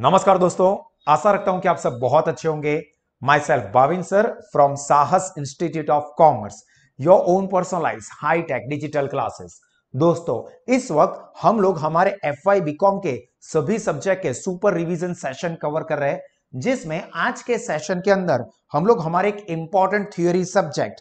नमस्कार दोस्तों आशा रखता हूं कि आप सब बहुत अच्छे होंगे myself Bhavin sir from Sahas institute of commerce your own personalised high tech digital classes दोस्तों इस वक्त हम लोग हमारे एफ वाई बीकॉम के सभी सब्जेक्ट के सुपर रिविजन सेशन कवर कर रहे हैं जिसमें आज के सेशन के अंदर हम लोग हमारे एक important theory subject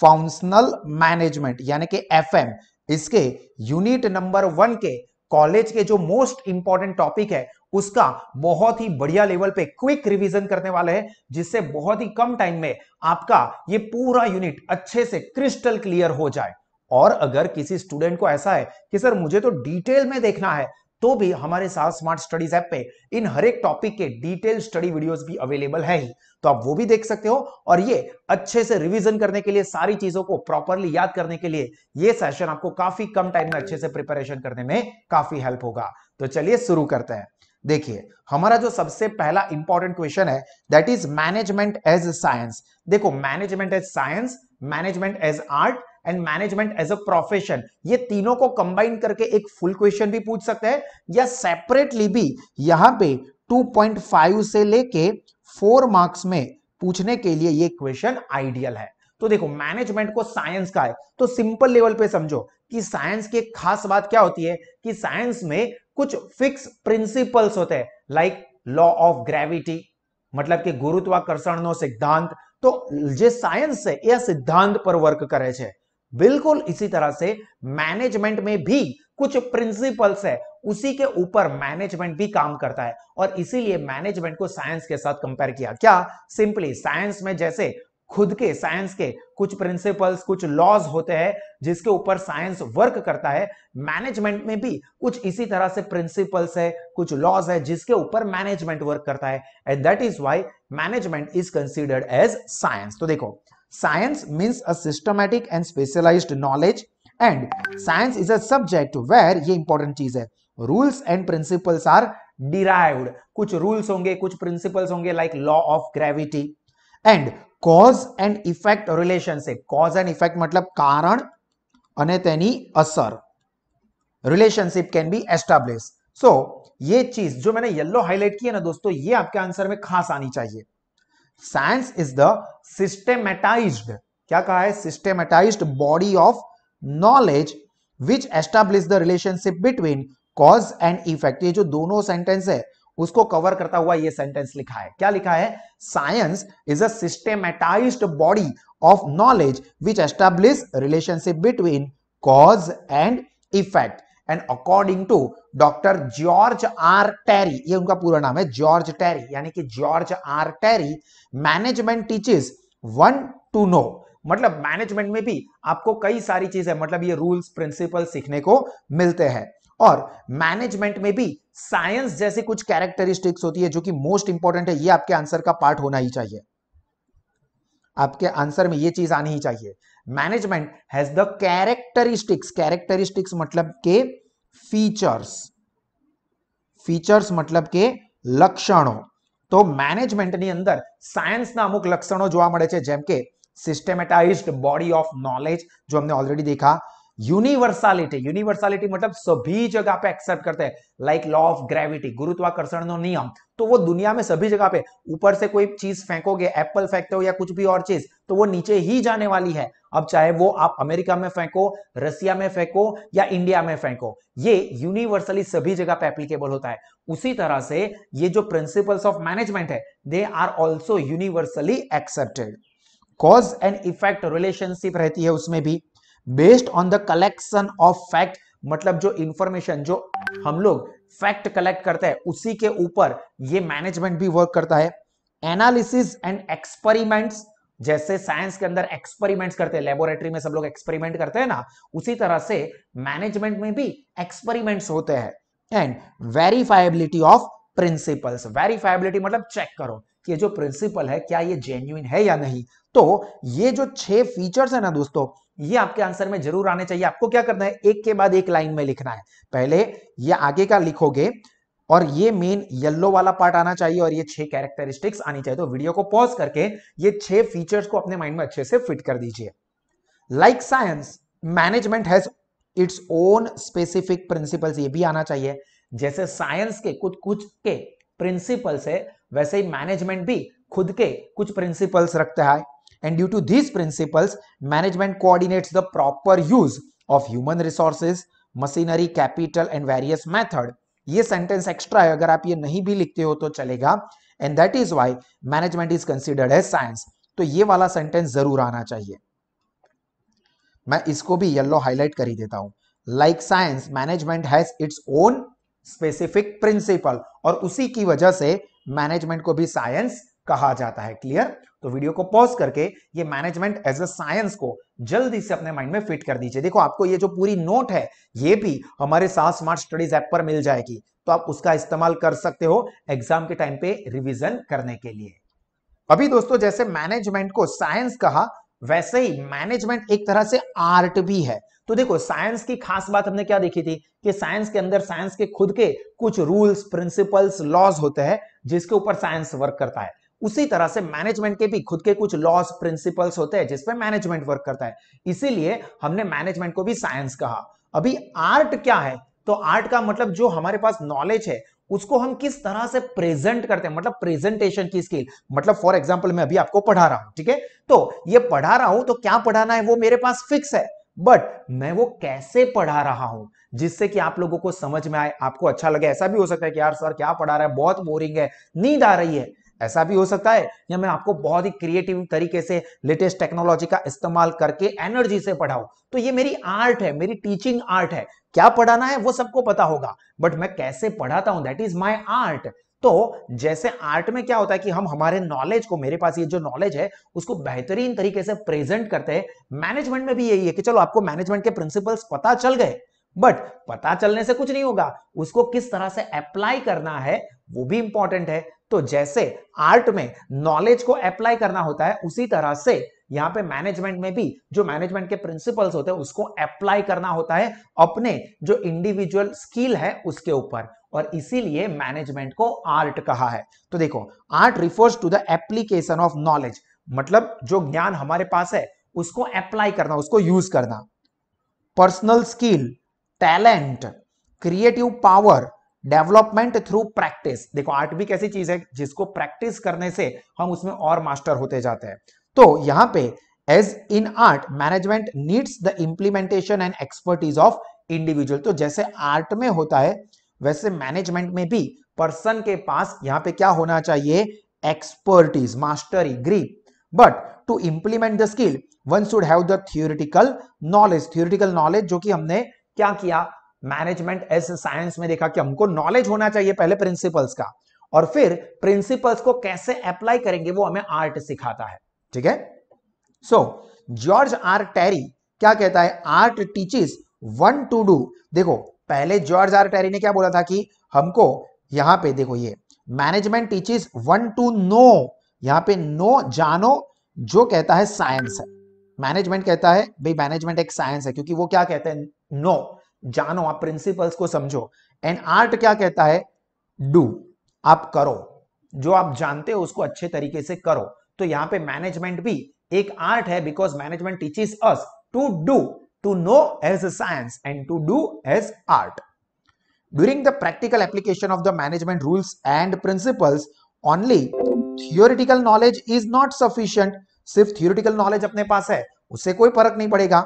foundational management यानी कि एम इसके यूनिट नंबर वन के कॉलेज के जो मोस्ट इंपॉर्टेंट टॉपिक है उसका बहुत ही बढ़िया लेवल पे क्विक रिवीजन करने वाले हैं जिससे बहुत ही कम टाइम में आपका ये पूरा यूनिट अच्छे से क्रिस्टल क्लियर हो जाए और अगर किसी स्टूडेंट को ऐसा है कि सर मुझे तो डिटेल में देखना है तो भी हमारे साथ स्मार्ट स्टडीज ऐप पे इन हर एक टॉपिक के डिटेल स्टडी वीडियोस भी अवेलेबल है ही तो आप वो भी देख सकते हो और ये अच्छे से रिवीजन करने के लिए सारी चीजों को प्रॉपरली याद करने के लिए ये सेशन आपको काफी कम टाइम में अच्छे से प्रिपरेशन करने में काफी हेल्प होगा तो चलिए शुरू करते हैं देखिए हमारा जो सबसे पहला इंपॉर्टेंट क्वेश्चन है that is management as science देखो management as science management as art and management as a profession ये तीनों को कंबाइन करके एक फुल क्वेश्चन भी पूछ सकते हैं या सेपरेटली भी यहां पे 2.5 से लेके 4 मार्क्स में पूछने के लिए ये क्वेश्चन आइडियल है तो देखो मैनेजमेंट को साइंस का है तो सिंपल लेवल पे समझो कि साइंस की एक खास बात क्या होती है कि साइंस में कुछ फिक्स प्रिंसिपल्स होते हैं लाइक लॉ ऑफ ग्रेविटी मतलब गुरुत्वाकर्षण नो सिद्धांत तो जो साइंस છે यह सिद्धांत पर वर्क करे छे बिल्कुल इसी तरह से मैनेजमेंट में भी कुछ प्रिंसिपल्स है उसी के ऊपर मैनेजमेंट भी काम करता है और इसीलिए मैनेजमेंट को साइंस के साथ कंपेयर किया क्या सिंपली साइंस में जैसे खुद के साइंस के कुछ प्रिंसिपल्स कुछ लॉज होते हैं जिसके ऊपर साइंस वर्क करता है मैनेजमेंट में भी कुछ इसी तरह से प्रिंसिपल्स है कुछ लॉज है जिसके ऊपर मैनेजमेंट वर्क करता है and that is why management is considered as science तो देखो science means a systematic and specialise knowledge and science is a subject where ये इंपॉर्टेंट चीज है rules and principles are derived कुछ रूल्स होंगे कुछ प्रिंसिपल्स होंगे like law of gravity and cause and effect relationship cause and effect मतलब कारण અને relationship can be establish so ये चीज जो मैंने येलो हाईलाइट की है ना दोस्तों ये आपके आंसर में खास आनी चाहिए साइंस इज द सिस्टेमेटाइज्ड क्या कहा है systematised body of knowledge which establish the relationship between cause and effect ये जो दोनों सेंटेंस है उसको कवर करता हुआ ये सेंटेंस लिखा है क्या लिखा है science is a systematised body of knowledge which establish relationship between cause and effect and according to doctor George R Terry ये उनका पूरा नाम है जॉर्ज टेरी यानी कि George R Terry management teaches one to know मतलब मैनेजमेंट में भी आपको कई सारी चीजें मतलब ये रूल्स प्रिंसिपल सीखने को मिलते हैं और मैनेजमेंट में भी साइंस जैसे कुछ कैरेक्टरिस्टिक्स होती है जो कि मोस्ट इंपॉर्टेंट है ये आपके आंसर का पार्ट होना ही चाहिए आपके आंसर में ये चीज आनी ही चाहिए management has the characteristics characteristics मतलब के फीचर्स फीचर्स मतलब के लक्षणों तो मैनेजमेंट साइंस સાયન્સના अमुक लक्षणों जो મળે છે के કે बॉडी ऑफ नॉलेज जो हमने ऑलरेडी देखा यूनिवर्सालिटी यूनिवर्सालिटी मतलब सभी जगह पे एक्सेप्ट करते हैं लाइक लॉ ऑफ ग्रेविटी गुरुत्वाकर्षण नो नियम तो वो दुनिया में सभी जगह पे ऊपर से कोई चीज फेंकोगे एप्पल फेंकते हो या कुछ भी और चीज तो वो नीचे ही जाने वाली है अब चाहे वो आप अमेरिका में फेंको रसिया में फेंको या इंडिया में फेंको ये यूनिवर्सली सभी जगह पे एप्लीकेबल होता है उसी तरह से ये जो प्रिंसिपल्स ऑफ मैनेजमेंट है they are also universally accepted cause and effect relationship रहती है उसमें भी based on the collection of fact मतलब जो इंफॉर्मेशन जो हम लोग फैक्ट कलेक्ट करते हैं उसी के ऊपर ये मैनेजमेंट भी वर्क करता है एनालिसिस एंड एक्सपेरिमेंट्स जैसे साइंस के अंदर एक्सपेरिमेंट्स करते हैं लेबोरेटरी में सब लोग एक्सपेरिमेंट करते हैं ना उसी तरह से मैनेजमेंट में भी एक्सपेरिमेंट्स होते हैं and verifiability of principles verifiability मतलब चेक करो कि ये जो प्रिंसिपल है क्या ये जेन्यून है या नहीं तो ये जो छह फीचर्स है ना दोस्तों ये आपके आंसर में जरूर आने चाहिए आपको क्या करना है एक के बाद एक लाइन में लिखना है पहले ये आगे का लिखोगे और ये मेन येलो वाला पार्ट आना चाहिए और ये छह कैरेक्टरिस्टिक्स आनी चाहिए तो वीडियो को पॉज करके ये छह फीचर्स को अपने माइंड में अच्छे से फिट कर दीजिए like science management has its own specific principles ये भी आना चाहिए जैसे साइंस के कुछ कुछ के प्रिंसिपल्स है वैसे ही मैनेजमेंट भी खुद के कुछ प्रिंसिपल्स रखता है And due to these principles, management coordinates the proper use of human resources, machinery capital and various method ये सेंटेंस एक्स्ट्रा है अगर आप ये नहीं भी लिखते हो तो चलेगा and that is why management is considered as science तो ये वाला सेंटेंस जरूर आना चाहिए मैं इसको भी येलो हाईलाइट कर ही देता हूं like science management has its own specific principle और उसी की वजह से मैनेजमेंट को भी साइंस कहा जाता है क्लियर तो वीडियो को पॉज करके ये मैनेजमेंट एज अ साइंस को जल्दी से अपने माइंड में फिट कर दीजिए देखो आपको ये जो पूरी नोट है ये भी हमारे साथ स्मार्ट स्टडीज ऐप पर मिल जाएगी तो आप उसका इस्तेमाल कर सकते हो एग्जाम के टाइम पे रिविजन करने के लिए अभी दोस्तों जैसे मैनेजमेंट को साइंस कहा वैसे ही मैनेजमेंट एक तरह से आर्ट भी है तो देखो साइंस की खास बात हमने क्या देखी थी कि साइंस के अंदर साइंस के खुद के कुछ रूल्स प्रिंसिपल्स लॉज होते हैं जिसके ऊपर साइंस वर्क करता है उसी तरह से मैनेजमेंट के भी खुद के कुछ लॉस प्रिंसिपल्स होते हैं जिसपे मैनेजमेंट वर्क करता है इसीलिए हमने मैनेजमेंट को भी साइंस कहा अभी आर्ट क्या है तो आर्ट का मतलब जो हमारे पास नॉलेज है उसको हम किस तरह से प्रेजेंट करते हैं मतलब प्रेजेंटेशन की स्किल मतलब फॉर एग्जाम्पल मैं अभी आपको पढ़ा रहा हूं ठीक है तो ये पढ़ा रहा हूं तो क्या पढ़ाना है वो मेरे पास फिक्स है बट मैं वो कैसे पढ़ा रहा हूं जिससे कि आप लोगों को समझ में आए आपको अच्छा लगे ऐसा भी हो सकता है कि यार सर क्या पढ़ा रहा है बहुत बोरिंग है नींद आ रही है ऐसा भी हो सकता है या मैं आपको बहुत ही क्रिएटिव तरीके से लेटेस्ट टेक्नोलॉजी का इस्तेमाल करके एनर्जी से पढ़ाऊं तो ये मेरी आर्ट है मेरी टीचिंग आर्ट है क्या पढ़ाना है वो सबको पता होगा बट मैं कैसे पढ़ाता हूं दैट इज माई आर्ट तो जैसे आर्ट में क्या होता है कि हम हमारे नॉलेज को मेरे पास ये जो नॉलेज है उसको बेहतरीन तरीके से प्रेजेंट करते हैं मैनेजमेंट में भी यही है कि चलो आपको मैनेजमेंट के प्रिंसिपल्स पता चल गए बट पता चलने से कुछ नहीं होगा उसको किस तरह से अप्लाई करना है वो भी इंपॉर्टेंट है तो जैसे आर्ट में नॉलेज को अप्लाई करना होता है उसी तरह से यहां पे मैनेजमेंट में भी जो मैनेजमेंट के प्रिंसिपल्स होते हैं उसको अप्लाई करना होता है अपने जो इंडिविजुअल स्किल है उसके ऊपर और इसीलिए मैनेजमेंट को आर्ट कहा है तो देखो art refers to the application of knowledge मतलब जो ज्ञान हमारे पास है उसको अप्लाई करना उसको यूज करना personal skill talent creative power development through practice देखो आर्ट भी कैसी चीज है जिसको प्रैक्टिस करने से हम उसमें और मास्टर होते जाते हैं तो यहाँ पे as in art management needs the implementation and expertise of individual तो जैसे आर्ट में होता है वैसे मैनेजमेंट में भी पर्सन के पास यहाँ पे क्या होना चाहिए expertise mastery grip but to implement the skill one should have the theoretical knowledge theoretical knowledge जो कि हमने क्या किया मैनेजमेंट एस साइंस में देखा कि हमको नॉलेज होना चाहिए पहले प्रिंसिपल्स का और फिर प्रिंसिपल्स को कैसे अप्लाई करेंगे वो हमें आर्ट सिखाता है ठीक है सो जॉर्ज आर टेरी क्या कहता है art teaches one to do देखो पहले जॉर्ज आर टेरी ने क्या बोला था कि हमको यहां पे देखो ये management teaches one to know यहां पे नो जानो जो कहता है साइंस है मैनेजमेंट कहता है भाई मैनेजमेंट एक साइंस है क्योंकि वो क्या कहते हैं नो no. जानो आप प्रिंसिपल्स को समझो एंड आर्ट क्या कहता है डू आप करो जो आप जानते हो उसको अच्छे तरीके से करो तो यहां पे मैनेजमेंट भी एक आर्ट है because management teaches us to do to know as science and to do as art during the practical application of the management rules and principles only theoretical knowledge is not sufficient सिर्फ theoretical knowledge अपने पास है उससे कोई फर्क नहीं पड़ेगा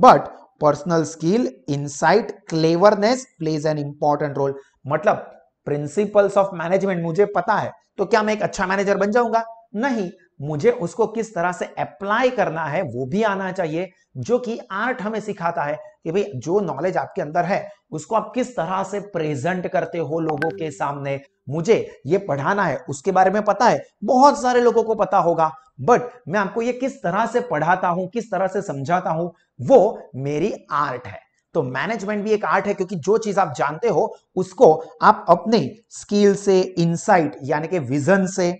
but personal skill insight cleverness plays an important role मतलब प्रिंसिपल्स ऑफ मैनेजमेंट मुझे पता है तो क्या मैं एक अच्छा मैनेजर बन जाऊंगा नहीं मुझे उसको किस तरह से अप्लाई करना है वो भी आना चाहिए जो कि आर्ट हमें सिखाता है कि भाई जो नॉलेज आपके अंदर है उसको आप किस तरह से प्रेजेंट करते हो लोगों के सामने मुझे ये पढ़ाना है उसके बारे में पता है बहुत सारे लोगों को पता होगा बट मैं आपको ये किस तरह से पढ़ाता हूं किस तरह से समझाता हूं वो मेरी आर्ट है तो मैनेजमेंट भी एक आर्ट है क्योंकि जो चीज आप जानते हो उसको आप अपने स्किल से इनसाइट यानी कि विजन से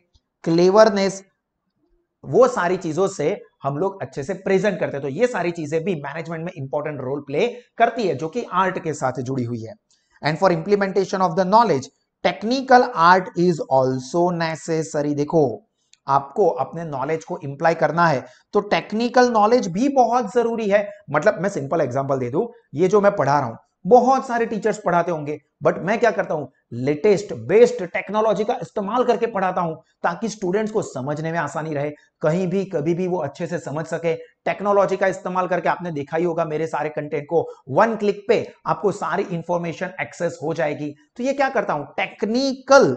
क्लेवरनेस वो सारी चीजों से हम लोग अच्छे से प्रेजेंट करते हैं तो ये सारी चीजें भी मैनेजमेंट में इंपॉर्टेंट रोल प्ले करती है जो कि आर्ट के साथ जुड़ी हुई है and for implementation of the knowledge technical art is also necessary देखो आपको अपने नॉलेज को इंप्लाई करना है तो टेक्निकल नॉलेज भी बहुत जरूरी है मतलब मैं सिंपल एग्जाम्पल दे दू ये जो मैं पढ़ा रहा हूं बहुत सारे टीचर्स पढ़ाते होंगे बट मैं क्या करता हूं लेटेस्ट बेस्ट टेक्नोलॉजी का इस्तेमाल करके पढ़ाता हूं ताकि स्टूडेंट्स को समझने में आसानी रहे कहीं भी कभी भी वो अच्छे से समझ सके टेक्नोलॉजी का इस्तेमाल करके आपने देखा ही होगा मेरे सारे कंटेंट को वन क्लिक पे आपको सारी इंफॉर्मेशन एक्सेस हो जाएगी तो ये क्या करता हूं टेक्निकल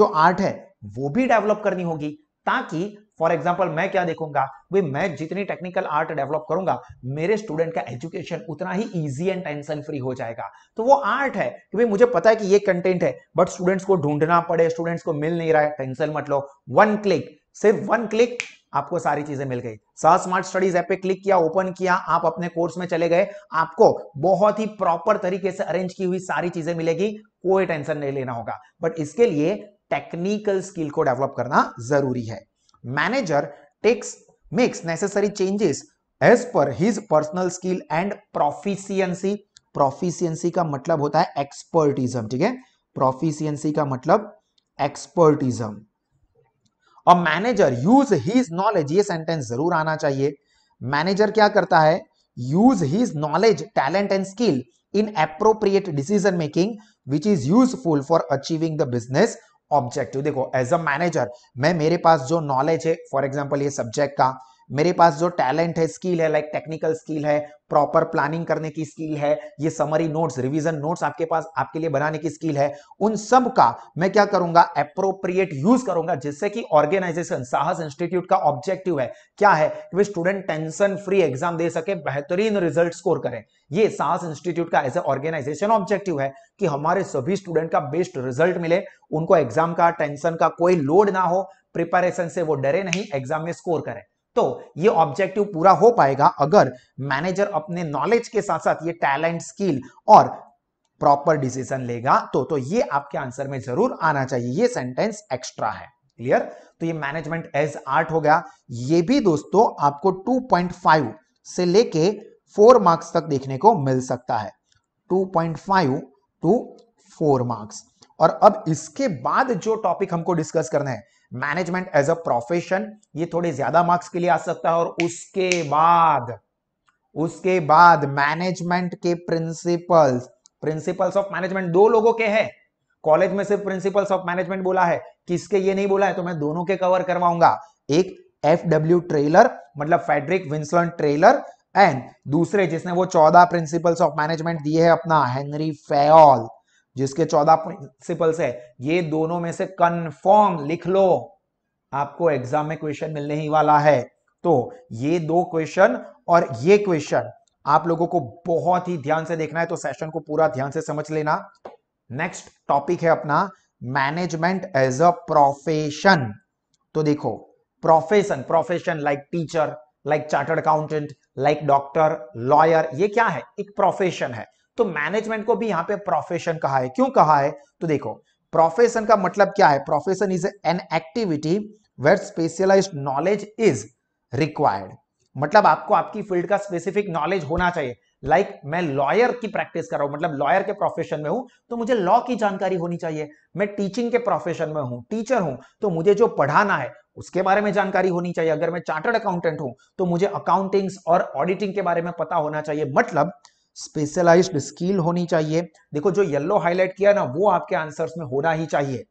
जो आर्ट है वो भी डेवलप करनी होगी ताकि फॉर एग्जाम्पल मैं क्या देखूंगा भाई मैं जितनी टेक्निकल आर्ट डेवलप करूंगा मेरे स्टूडेंट का एजुकेशन उतना ही ईजी एंड टेंशन फ्री हो जाएगा तो वो आर्ट है कि भाई मुझे पता है कि ये कंटेंट है बट स्टूडेंट्स को ढूंढना पड़े स्टूडेंट्स को मिल नहीं रहा है टेंशन मत लो वन क्लिक सिर्फ वन क्लिक आपको सारी चीजें मिल गई सह स्मार्ट स्टडीज ऐप पे क्लिक किया ओपन किया आप अपने कोर्स में चले गए आपको बहुत ही प्रॉपर तरीके से अरेंज की हुई सारी चीजें मिलेगी कोई टेंशन नहीं लेना होगा बट इसके लिए टेक्निकल स्किल को डेवलप करना जरूरी है manager takes makes necessary changes as per his personal skill and proficiency proficiency का मतलब होता है एक्सपर्टिज्म ठीक है प्रोफिशियंसी का मतलब एक्सपर्टिज्म और मैनेजर यूज हीज नॉलेज ये सेंटेंस जरूर आना चाहिए मैनेजर क्या करता है use his knowledge talent and skill in appropriate decision making which is useful for achieving the business objective देखो एज अ मैनेजर मैं मेरे पास जो नॉलेज है फॉर एग्जाम्पल ये सब्जेक्ट का मेरे पास जो टैलेंट है स्किल है लाइक टेक्निकल स्किल है प्रॉपर प्लानिंग करने की स्किल है ये समरी नोट्स रिवीजन नोट्स आपके पास आपके लिए बनाने की स्किल है उन सब का मैं क्या करूंगा अप्रोप्रिएट यूज करूंगा जिससे कि ऑर्गेनाइजेशन साहस इंस्टीट्यूट का ऑब्जेक्टिव है क्या है कि वे स्टूडेंट टेंशन फ्री एग्जाम दे सके बेहतरीन रिजल्ट स्कोर करें ये साहस इंस्टीट्यूट का एज ए ऑर्गेनाइजेशन ऑब्जेक्टिव है कि हमारे सभी स्टूडेंट का बेस्ट रिजल्ट मिले उनको एग्जाम का टेंशन का कोई लोड ना हो प्रिपरेशन से वो डरे नहीं एग्जाम में स्कोर करें तो ये ऑब्जेक्टिव पूरा हो पाएगा अगर मैनेजर अपने नॉलेज के साथ साथ ये टैलेंट स्किल और प्रॉपर डिसीजन लेगा तो तो ये आपके आंसर में जरूर आना चाहिए ये सेंटेंस एक्स्ट्रा है क्लियर तो ये मैनेजमेंट एज आर्ट हो गया ये भी दोस्तों आपको 2.5 से लेके 4 मार्क्स तक देखने को मिल सकता है 2.5 टू 4 मार्क्स और अब इसके बाद जो टॉपिक हमको डिस्कस करना है मैनेजमेंट एज अ प्रोफेशन ये थोड़े ज्यादा मार्क्स के लिए आ सकता है और उसके बाद उसके बाद मैनेजमेंट के प्रिंसिपल्स प्रिंसिपल्स ऑफ मैनेजमेंट दो लोगों के हैं कॉलेज में सिर्फ प्रिंसिपल्स ऑफ मैनेजमेंट बोला है किसके ये नहीं बोला है तो मैं दोनों के कवर करवाऊंगा एक एफ डब्ल्यू ट्रेलर मतलब फेडरिक विंसलन ट्रेलर एंड दूसरे जिसने वो चौदह प्रिंसिपल्स ऑफ मैनेजमेंट दिए है अपना हेनरी फेल जिसके चौदह प्रिंसिपल्स है ये दोनों में से कन्फर्म लिख लो आपको एग्जाम में क्वेश्चन मिलने ही वाला है तो ये दो क्वेश्चन और ये क्वेश्चन आप लोगों को बहुत ही ध्यान से देखना है तो सेशन को पूरा ध्यान से समझ लेना नेक्स्ट टॉपिक है अपना मैनेजमेंट एज अ प्रोफेशन तो देखो profession profession like teacher like chartered accountant like doctor lawyer ये क्या है एक प्रोफेशन है तो मैनेजमेंट को भी यहां पे प्रोफेशन कहा है क्यों कहा है तो देखो प्रोफेशन का मतलब क्या है profession is an activity where specialise knowledge is required मतलब आपको आपकी फील्ड का स्पेसिफिक नॉलेज होना चाहिए लाइक like, मैं लॉयर की प्रैक्टिस कर रहा हूं मतलब लॉयर के प्रोफेशन में हूं तो मुझे लॉ की जानकारी होनी चाहिए मैं टीचिंग के प्रोफेशन में हूं टीचर हूं तो मुझे जो पढ़ाना है उसके बारे में जानकारी होनी चाहिए अगर मैं चार्टर्ड अकाउंटेंट हूं तो मुझे अकाउंटिंग्स और ऑडिटिंग के बारे में पता होना चाहिए मतलब स्पेशलाइज्ड स्किल होनी चाहिए देखो जो येलो हाईलाइट किया ना वो आपके आंसर्स में होना ही चाहिए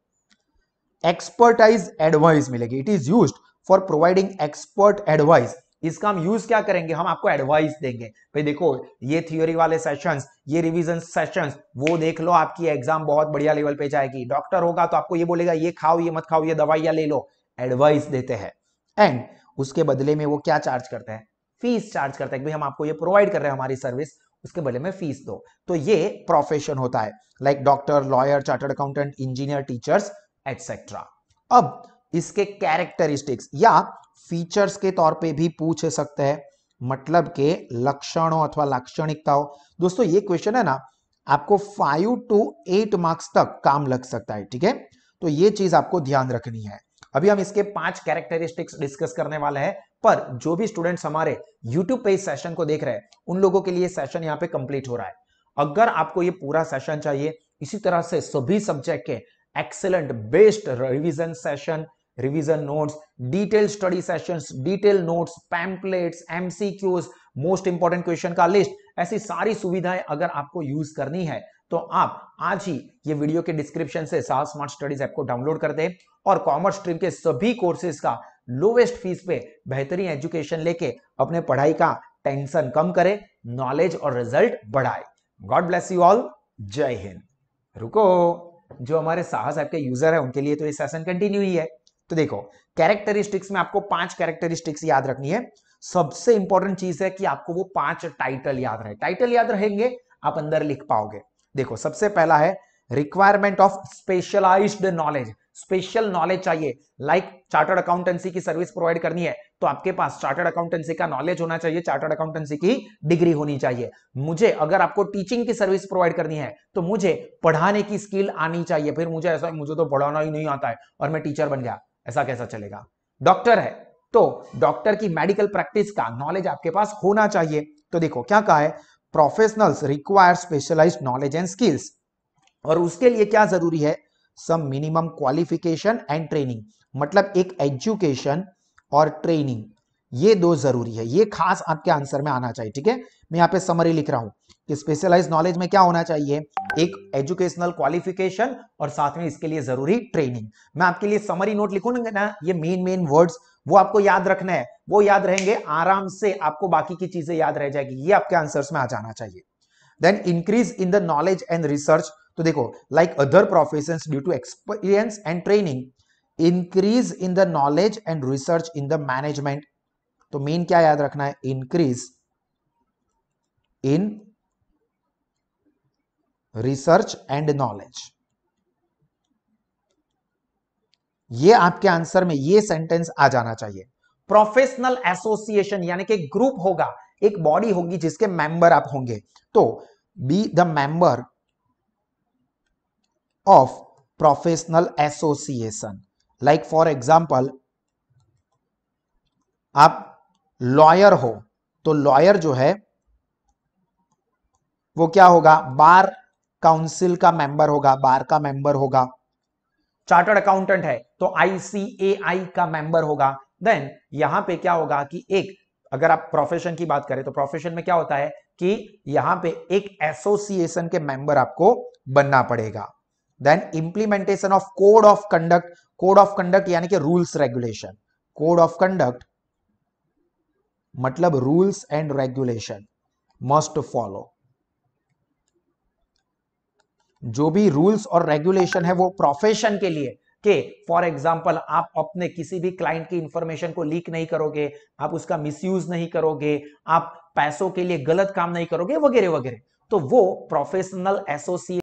एक्सपर्टाइज एडवाइस मिलेगी it is use for providing expert advice इसका हम यूज क्या करेंगे हम आपको एडवाइस देंगे भाई देखो ये थियोरी वाले सेशंस ये रिवीजन सेशंस वो देख लो आपकी एग्जाम बहुत बढ़िया लेवल पे जाएगी डॉक्टर होगा तो आपको ये बोलेगा ये खाओ ये मत खाओ ये दवाइयाँ ले लो एडवाइस देते हैं एंड उसके बदले में वो क्या चार्ज करते हैं फीस चार्ज करते हैं भाई हम आपको ये प्रोवाइड कर रहे हैं हमारी सर्विस उसके बदले में फीस दो तो ये प्रोफेशन होता है like doctor lawyer chartered accountant engineer teachers etcetera अब इसके कैरेक्टरिस्टिक्स या फीचर्स के तौर पे भी पूछ सकते हैं मतलब के लक्षणों अथवा लाक्षणिकताओं दोस्तों ये क्वेश्चन है ना आपको फाइव टू एट मार्क्स तक काम लग सकता है ठीक है तो ये चीज आपको ध्यान रखनी है अभी हम इसके पांच कैरेक्टरिस्टिक्स डिस्कस करने वाले हैं पर जो भी स्टूडेंट्स हमारे यूट्यूब पे इस सेशन को देख रहे हैं उन लोगों के लिए सेशन यहाँ पे कंप्लीट हो रहा है अगर आपको ये पूरा सेशन चाहिए इसी तरह से सभी सब्जेक्ट के excellent best revision session revision notes detail study session detail notes pamphlets MCQs most important question का लिस्ट ऐसी सारी सुविधाएं अगर आपको यूज करनी है तो आप आज ही ये वीडियो के डिस्क्रिप्शन से साहस स्मार्ट स्टडीज ऐप को डाउनलोड कर दें और कॉमर्स स्ट्रीम के सभी कोर्सेज का लोवेस्ट फीस पे बेहतरीन एजुकेशन लेके अपने पढ़ाई का टेंशन कम करे नॉलेज और रिजल्ट बढ़ाए गॉड ब्लेस यू ऑल जय हिंद रुको जो हमारे साहस ऐप के यूजर है उनके लिए तो ये सेशन कंटिन्यू ही है तो देखो कैरेक्टरिस्टिक्स में आपको पांच कैरेक्टरिस्टिक्स याद रखनी है सबसे इंपॉर्टेंट चीज है कि आपको वो पांच टाइटल याद रहे टाइटल याद रहेंगे आप अंदर लिख पाओगे देखो सबसे पहला है requirement of specialised knowledge special knowledge चाहिए लाइक चार्टर्ड अकाउंटेंसी की सर्विस प्रोवाइड करनी है तो आपके पास चार्टर्ड अकाउंटेंसी का नॉलेज होना चाहिए चार्टर्ड अकाउंटेंसी की डिग्री होनी चाहिए मुझे अगर आपको टीचिंग की सर्विस प्रोवाइड करनी है तो मुझे पढ़ाने की स्किल आनी चाहिए फिर मुझे ऐसा मुझे तो पढ़ाना ही नहीं आता है और मैं टीचर बन गया ऐसा कैसा चलेगा डॉक्टर है तो डॉक्टर की मेडिकल प्रैक्टिस का नॉलेज आपके पास होना चाहिए तो देखो क्या कहा है professionals require specialised knowledge and skills और उसके लिए क्या जरूरी है some minimum qualification and training मतलब एक एजुकेशन और ट्रेनिंग ये दो जरूरी है ये खास आपके आंसर में आना चाहिए ठीक है मैं यहाँ पे समरी लिख रहा हूं कि स्पेशलाइज नॉलेज में क्या होना चाहिए एक एजुकेशनल क्वालिफिकेशन और साथ में इसके लिए जरूरी ट्रेनिंग मैं आपके लिए समरी नोट लिखू ना ये मेन मेन वर्ड्स वो आपको याद रखना है वो याद रहेंगे आराम से आपको बाकी की चीजें याद रह जाएगी ये आपके आंसर में आ जाना चाहिए then increase in the knowledge and research तो देखो like other profession due to experience and training increase in the knowledge and research in the management तो मेन क्या याद रखना है increase in research and knowledge ये आपके आंसर में ये सेंटेंस आ जाना चाहिए प्रोफेशनल एसोसिएशन यानी कि ग्रुप होगा एक बॉडी होगी जिसके मेंबर आप होंगे तो be the member of professional association like for example आप लॉयर हो तो लॉयर जो है वो क्या होगा बार काउंसिल का मेंबर होगा बार का मेंबर होगा चार्टर्ड अकाउंटेंट है तो आईसीएआई का मेंबर होगा देन यहां पे क्या होगा कि एक अगर आप प्रोफेशन की बात करें तो प्रोफेशन में क्या होता है कि यहां पे एक एसोसिएशन के मेंबर आपको बनना पड़ेगा then implementation of code of conduct code of conduct यानी कि rules regulation code of conduct मतलब rules and regulation must follow जो भी रूल्स और रेगुलेशन है वो प्रोफेशन के लिए के फॉर एग्जाम्पल आप अपने किसी भी क्लाइंट की इंफॉर्मेशन को लीक नहीं करोगे आप उसका मिसयूज नहीं करोगे आप पैसों के लिए गलत काम नहीं करोगे वगैरह वगैरह तो वो प्रोफेशनल एसोसिएट